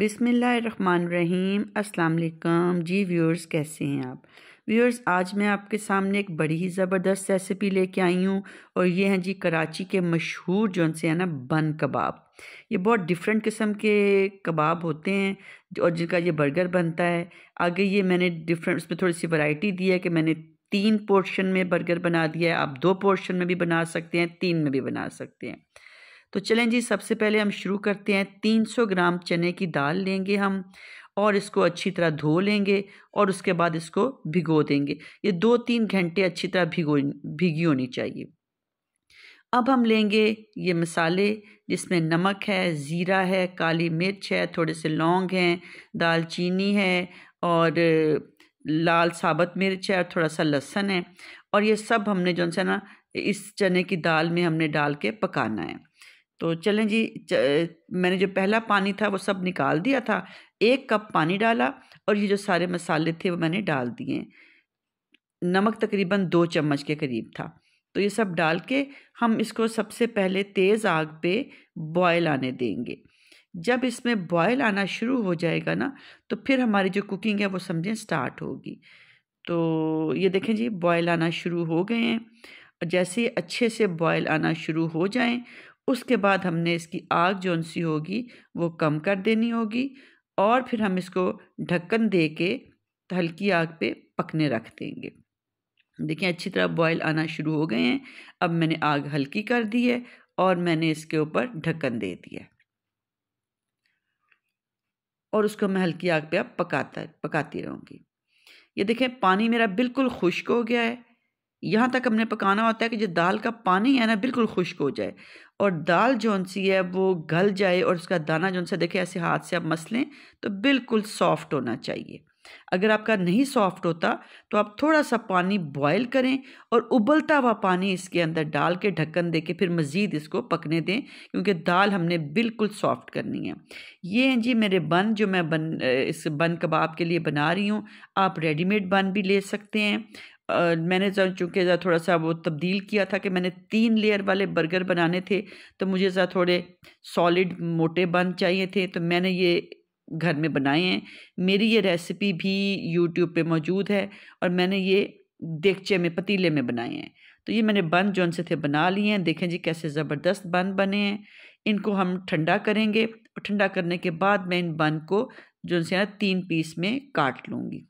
बिसमीम अस्सलाम जी व्यूअर्स कैसे हैं आप व्यूअर्स आज मैं आपके सामने एक बड़ी ही ज़बरदस्त रेसिपी लेके आई हूँ और ये हैं जी कराची के मशहूर जो से है ना बन कबाब ये बहुत डिफरेंट किस्म के कबाब होते हैं और जिनका ये बर्गर बनता है आगे ये मैंने डिफरेंट उसमें थोड़ी सी वैरायटी दी है कि मैंने तीन पोर्शन में बर्गर बना दिया है आप दो पोर्शन में भी बना सकते हैं तीन में भी बना सकते हैं तो चलें जी सबसे पहले हम शुरू करते हैं 300 ग्राम चने की दाल लेंगे हम और इसको अच्छी तरह धो लेंगे और उसके बाद इसको भिगो देंगे ये दो तीन घंटे अच्छी तरह भिगो भिगी होनी चाहिए अब हम लेंगे ये मसाले जिसमें नमक है ज़ीरा है काली मिर्च है थोड़े से लौंग हैं दालचीनी है और लाल साबत मिर्च है और थोड़ा सा लहसन है और ये सब हमने जो है ना इस चने की दाल में हमने डाल के पकाना है तो चलें जी च, मैंने जो पहला पानी था वो सब निकाल दिया था एक कप पानी डाला और ये जो सारे मसाले थे वो मैंने डाल दिए नमक तकरीबन दो चम्मच के करीब था तो ये सब डाल के हम इसको सबसे पहले तेज़ आग पे बॉयल आने देंगे जब इसमें बॉयल आना शुरू हो जाएगा ना तो फिर हमारी जो कुकिंग है वो समझें स्टार्ट होगी तो ये देखें जी बॉयल आना शुरू हो गए हैं और जैसे अच्छे से बॉयल आना शुरू हो जाएं उसके बाद हमने इसकी आग जो सी होगी वो कम कर देनी होगी और फिर हम इसको ढक्कन दे के हल्की आग पे पकने रख देंगे देखिए अच्छी तरह बॉयल आना शुरू हो गए हैं अब मैंने आग हल्की कर दी है और मैंने इसके ऊपर ढक्कन दे दिया और उसको मैं हल्की आग पे अब पकाता पकाती रहूँगी ये देखें पानी मेरा बिल्कुल खुश्क हो गया है यहाँ तक हमने पकाना होता है कि जो दाल का पानी है ना बिल्कुल खुश्क हो जाए और दाल जौन सी है वो गल जाए और उसका दाना जौन सा देखे ऐसे हाथ से आप मस लें तो बिल्कुल सॉफ्ट होना चाहिए अगर आपका नहीं सॉफ्ट होता तो आप थोड़ा सा पानी बॉयल करें और उबलता हुआ पानी इसके अंदर डाल के ढक्कन दे के फिर मज़ीद इसको पकने दें क्योंकि दाल हमने बिल्कुल सॉफ्ट करनी है ये हैं जी मेरे बन जो मैं बन इस बन कबाब के लिए बना रही हूँ आप रेडीमेड बन भी ले सकते हैं मैंने चूँकि ज़रा थोड़ा सा वो तब्दील किया था कि मैंने तीन लेयर वाले बर्गर बनाने थे तो मुझे ज़रा थोड़े सॉलिड मोटे बन चाहिए थे तो मैंने ये घर में बनाए हैं मेरी ये रेसिपी भी यूट्यूब पे मौजूद है और मैंने ये देखचे में पतीले में बनाए हैं तो ये मैंने बन जो से थे बना लिए हैं देखें जी कैसे ज़बरदस्त बन बने हैं इनको हम ठंडा करेंगे और ठंडा करने के बाद मैं इन बन को जो से ना तीन पीस में काट लूँगी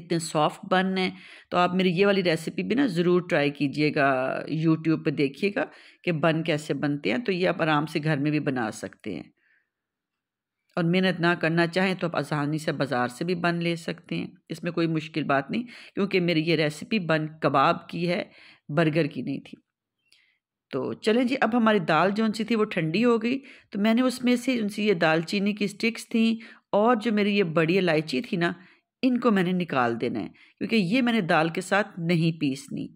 कितने सॉफ्ट बन हैं तो आप मेरी ये वाली रेसिपी भी ना ज़रूर ट्राई कीजिएगा यूट्यूब पर देखिएगा कि बन कैसे बनते हैं तो ये आप आराम से घर में भी बना सकते हैं और मेहनत ना करना चाहें तो आप आसानी से बाज़ार से भी बन ले सकते हैं इसमें कोई मुश्किल बात नहीं क्योंकि मेरी ये रेसिपी बन कबाब की है बर्गर की नहीं थी तो चलें जी अब हमारी दाल जो उनसी थी वो ठंडी हो गई तो मैंने उसमें से उनसी ये दालचीनी की स्टिक्स थी और जो मेरी ये बड़ी इलायची थी ना इनको मैंने निकाल देना है क्योंकि ये मैंने दाल के साथ नहीं पीसनी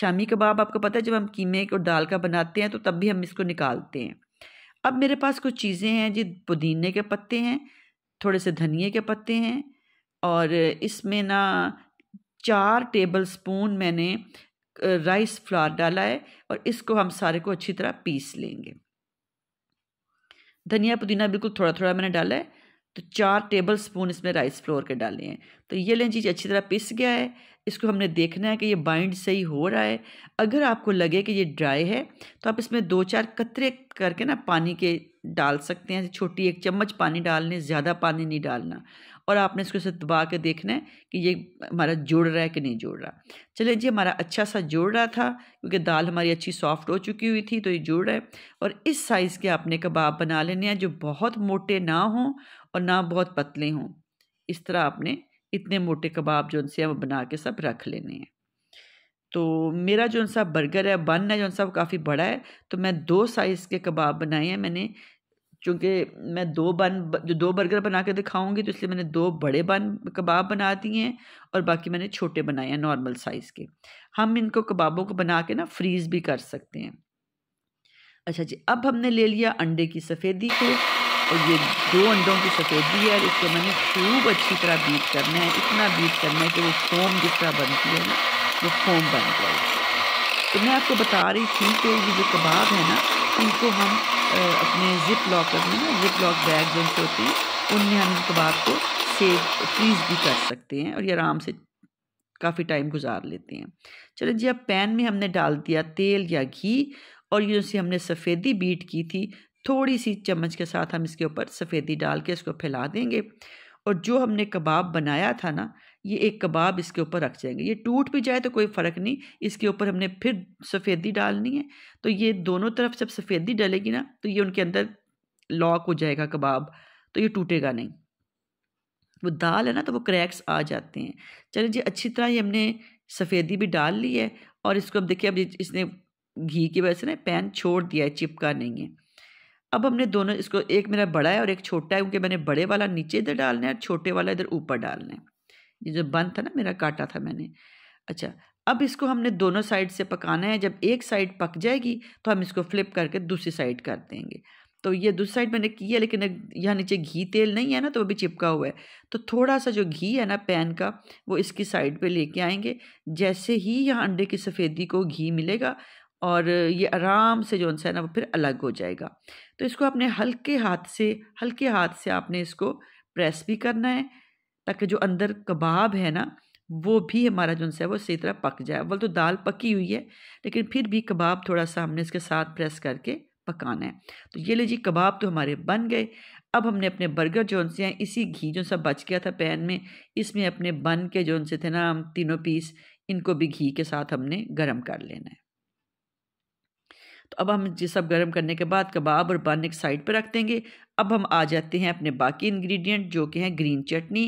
शामी कबाब आपको पता है जब हम कीमे और दाल का बनाते हैं तो तब भी हम इसको निकालते हैं अब मेरे पास कुछ चीज़ें हैं जी पुदीने के पत्ते हैं थोड़े से धनिए के पत्ते हैं और इसमें ना चार टेबल स्पून मैंने राइस फ्लावर डाला है और इसको हम सारे को अच्छी तरह पीस लेंगे धनिया पुदीना बिल्कुल थोड़ा थोड़ा मैंने डाला है तो चार टेबल स्पून इसमें राइस फ्लोर के डाले हैं तो ये लें जी अच्छी तरह पिस गया है इसको हमने देखना है कि ये बाइंड सही हो रहा है अगर आपको लगे कि ये ड्राई है तो आप इसमें दो चार कतरे करके ना पानी के डाल सकते हैं छोटी एक चम्मच पानी डालने ज़्यादा पानी नहीं डालना और आपने इसको इसे दबा के देखना है कि ये हमारा जुड़ रहा है कि नहीं जुड़ रहा चले जी हमारा अच्छा सा जुड़ रहा था क्योंकि दाल हमारी अच्छी सॉफ्ट हो चुकी हुई थी तो ये जुड़ रहा है और इस साइज़ के आपने कबाब बना लेने हैं जो बहुत मोटे ना हों और ना बहुत पतले हों इस तरह आपने इतने मोटे कबाब जो उनसे हम बना के सब रख लेने हैं तो मेरा जो सा बर्गर है बन है जो सा वो काफ़ी बड़ा है तो मैं दो साइज़ के कबाब बनाए हैं मैंने चूँकि मैं दो बन जो दो बर्गर बना के दिखाऊंगी तो इसलिए मैंने दो बड़े बन कबाब बना दिए हैं और बाकी मैंने छोटे बनाए हैं नॉर्मल साइज़ के हम इनको कबाबों को बना के ना फ्रीज़ भी कर सकते हैं अच्छा जी अब हमने ले लिया अंडे की सफ़ेदी को और ये दो अंडों की सफ़ेदी है और इसको मैंने खूब अच्छी तरह बीट करना है इतना बीट करना है कि वो फोम जिस तरह बनती है ना वो फोम बन जाए तो मैं आपको बता रही थी कि ये जो कबाब है ना इनको हम अपने जिप लॉकर में ना जिप लॉक बैग जो होते हैं उनमें हम कबाब को सेव फ्रीज भी कर सकते हैं और ये आराम से काफ़ी टाइम गुजार लेते हैं चलो जी अब पैन में हमने डाल दिया तेल या घी और ये उसे हमने सफ़ेदी बीट की थी थोड़ी सी चम्मच के साथ हम इसके ऊपर सफ़ेदी डाल के इसको फैला देंगे और जो हमने कबाब बनाया था ना ये एक कबाब इसके ऊपर रख जाएंगे ये टूट भी जाए तो कोई फ़र्क नहीं इसके ऊपर हमने फिर सफ़ेदी डालनी है तो ये दोनों तरफ जब सफ़ेदी डलेगी ना तो ये उनके अंदर लॉक हो जाएगा कबाब तो ये टूटेगा नहीं वो दाल है ना तो वो क्रैक्स आ जाते हैं चलिए जी अच्छी तरह ये हमने सफ़ेदी भी डाल ली है और इसको अब देखिए अब इसने घी की वजह से ना पैन छोड़ दिया है चिपका नहीं है अब हमने दोनों इसको एक मेरा बड़ा है और एक छोटा है क्योंकि मैंने बड़े वाला नीचे इधर डालना है और छोटे वाला इधर ऊपर डालना है ये जो बंद था ना मेरा काटा था मैंने अच्छा अब इसको हमने दोनों साइड से पकाना है जब एक साइड पक जाएगी तो हम इसको फ्लिप करके दूसरी साइड कर देंगे तो ये दूसरी साइड मैंने की है लेकिन यहाँ नीचे घी तेल नहीं है ना तो वो भी चिपका हुआ है तो थोड़ा सा जो घी है ना पैन का वो इसकी साइड पे लेके आएंगे जैसे ही यहाँ अंडे की सफ़ेदी को घी मिलेगा और ये आराम से जो अनसा है ना वो फिर अलग हो जाएगा तो इसको आपने हल्के हाथ से हल्के हाथ से आपने इसको प्रेस भी करना है ताकि जो अंदर कबाब है ना वो भी हमारा जो है वो सही तरह पक जाए अव्वल तो दाल पकी हुई है लेकिन फिर भी कबाब थोड़ा सा हमने इसके साथ प्रेस करके पकाना है तो ये लीजिए कबाब तो हमारे बन गए अब हमने अपने बर्गर जो से हैं इसी घी जो सा बच गया था पैन में इसमें अपने बन के जो उनसे थे ना हम तीनों पीस इनको भी घी के साथ हमने गरम कर लेना है तो अब हम ये सब गर्म करने के बाद कबाब और बन एक साइड पर रख देंगे अब हम आ जाते हैं अपने बाकी इंग्रेडिएंट जो कि हैं ग्रीन चटनी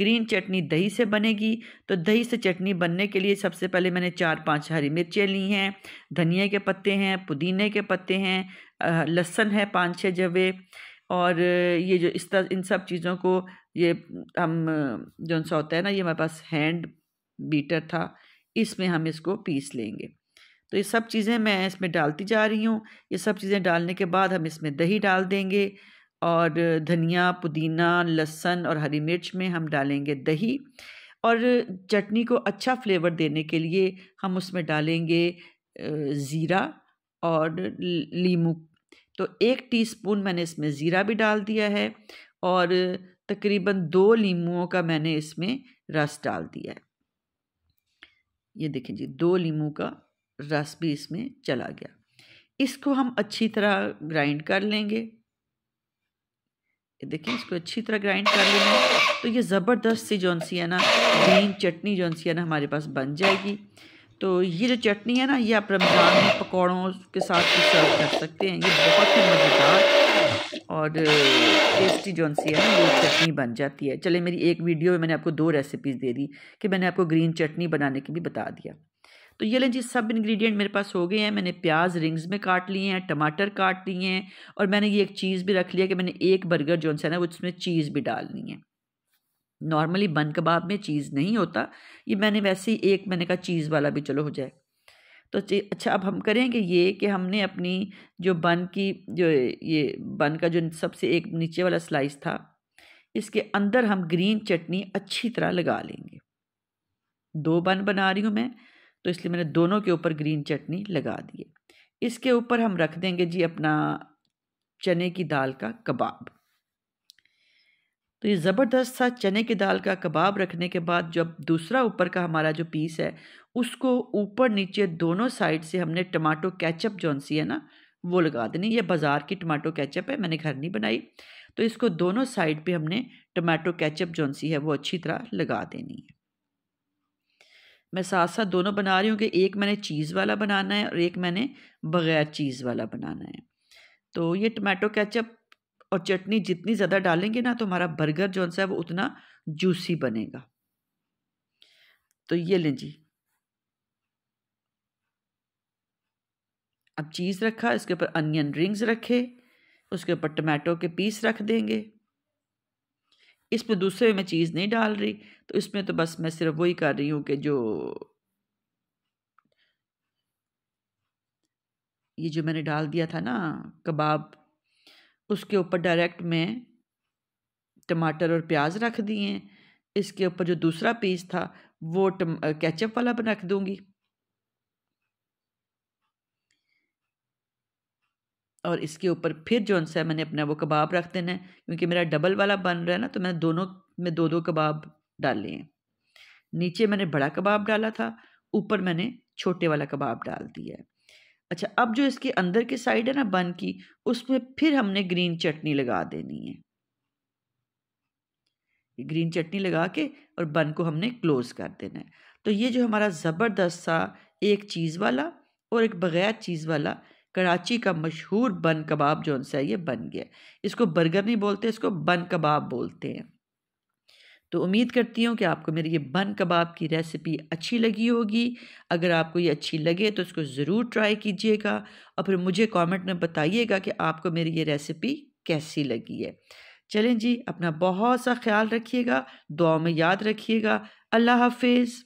ग्रीन चटनी दही से बनेगी तो दही से चटनी बनने के लिए सबसे पहले मैंने चार पांच हरी मिर्चें ली हैं धनिया के पत्ते हैं पुदीने के पत्ते हैं लहसन है पाँच छः जवे और ये जो इस तरह इन सब चीज़ों को ये हम जो सा होता है ना ये हमारे पास हैंड बीटर था इसमें हम इसको पीस लेंगे तो ये सब चीज़ें मैं इसमें डालती जा रही हूँ ये सब चीज़ें डालने के बाद हम इसमें दही डाल देंगे और धनिया पुदीना लहसन और हरी मिर्च में हम डालेंगे दही और चटनी को अच्छा फ्लेवर देने के लिए हम उसमें डालेंगे ज़ीरा और लीमू तो एक टीस्पून मैंने इसमें ज़ीरा भी डाल दिया है और तकरीबन दो लीमुओं का मैंने इसमें रस डाल दिया है ये देखें जी दो लीमू का रस भी इसमें चला गया इसको हम अच्छी तरह ग्राइंड कर लेंगे देखिए इसको अच्छी तरह ग्राइंड कर लेंगे तो ये ज़बरदस्त सी जौन सी है ना ग्रीन चटनी जौन सी है ना हमारे पास बन जाएगी तो ये जो चटनी है ना ये आप रमज़ान में पकौड़ों के साथ भी सर्व कर सकते हैं ये बहुत ही मज़ेदार और टेस्टी जौन सी है ना ये चटनी बन जाती है चले मेरी एक वीडियो में मैंने आपको दो रेसिपीज़ दे दी कि मैंने आपको ग्रीन चटनी बनाने की भी बता दिया तो ये लें जी सब इंग्रेडिएंट मेरे पास हो गए हैं मैंने प्याज रिंग्स में काट लिए हैं टमाटर काट लिए हैं और मैंने ये एक चीज़ भी रख लिया कि मैंने एक बर्गर जो है ना उसमें चीज़ भी डालनी है नॉर्मली बन कबाब में चीज़ नहीं होता ये मैंने वैसे ही एक मैंने कहा चीज़ वाला भी चलो हो जाए तो अच्छा अब हम करेंगे ये कि हमने अपनी जो बन की जो ये बन का जो सबसे एक नीचे वाला स्लाइस था इसके अंदर हम ग्रीन चटनी अच्छी तरह लगा लेंगे दो बन बना रही हूँ मैं तो इसलिए मैंने दोनों के ऊपर ग्रीन चटनी लगा दी है इसके ऊपर हम रख देंगे जी अपना चने की दाल का कबाब तो ये ज़बरदस्त सा चने की दाल का कबाब रखने के बाद जब दूसरा ऊपर का हमारा जो पीस है उसको ऊपर नीचे दोनों साइड से हमने टमाटो कैचअप जौन सी है ना वो लगा देनी ये बाज़ार की टमाटो कैचअप है मैंने घर नहीं बनाई तो इसको दोनों साइड पे हमने टमाटो कैचअप जौन सी है वो अच्छी तरह लगा देनी है मैं साथ साथ दोनों बना रही हूँ कि एक मैंने चीज़ वाला बनाना है और एक मैंने बग़ैर चीज़ वाला बनाना है तो ये टमाटो कैचअप और चटनी जितनी ज़्यादा डालेंगे ना तो हमारा बर्गर जो सा है वो उतना जूसी बनेगा तो ये लें जी अब चीज़ रखा इसके ऊपर अनियन रिंग्स रखे उसके ऊपर टमाटो के पीस रख देंगे इस इसमें दूसरे में चीज़ नहीं डाल रही तो इसमें तो बस मैं सिर्फ वही कर रही हूँ कि जो ये जो मैंने डाल दिया था ना कबाब उसके ऊपर डायरेक्ट मैं टमाटर और प्याज रख दिए इसके ऊपर जो दूसरा पीस था वो टम केचप वाला रख दूँगी और इसके ऊपर फिर जो है मैंने अपना वो कबाब रख देना है क्योंकि मेरा डबल वाला बन रहा है ना तो मैंने दोनों में दो दो कबाब डाल हैं नीचे मैंने बड़ा कबाब डाला था ऊपर मैंने छोटे वाला कबाब डाल दिया है अच्छा अब जो इसके अंदर की साइड है ना बन की उसमें फिर हमने ग्रीन चटनी लगा देनी है ग्रीन चटनी लगा के और बन को हमने क्लोज़ कर देना है तो ये जो हमारा ज़बरदस्त सा एक चीज़ वाला और एक बग़ैर चीज़ वाला कराची का मशहूर बन कबाब जो सा ये बन गया इसको बर्गर नहीं बोलते इसको बन कबाब बोलते हैं तो उम्मीद करती हूँ कि आपको मेरी ये बन कबाब की रेसिपी अच्छी लगी होगी अगर आपको ये अच्छी लगे तो इसको ज़रूर ट्राई कीजिएगा और फिर मुझे कमेंट में बताइएगा कि आपको मेरी ये रेसिपी कैसी लगी है चलें जी अपना बहुत सा ख्याल रखिएगा दुआ में याद रखिएगा अल्लाह हाफिज़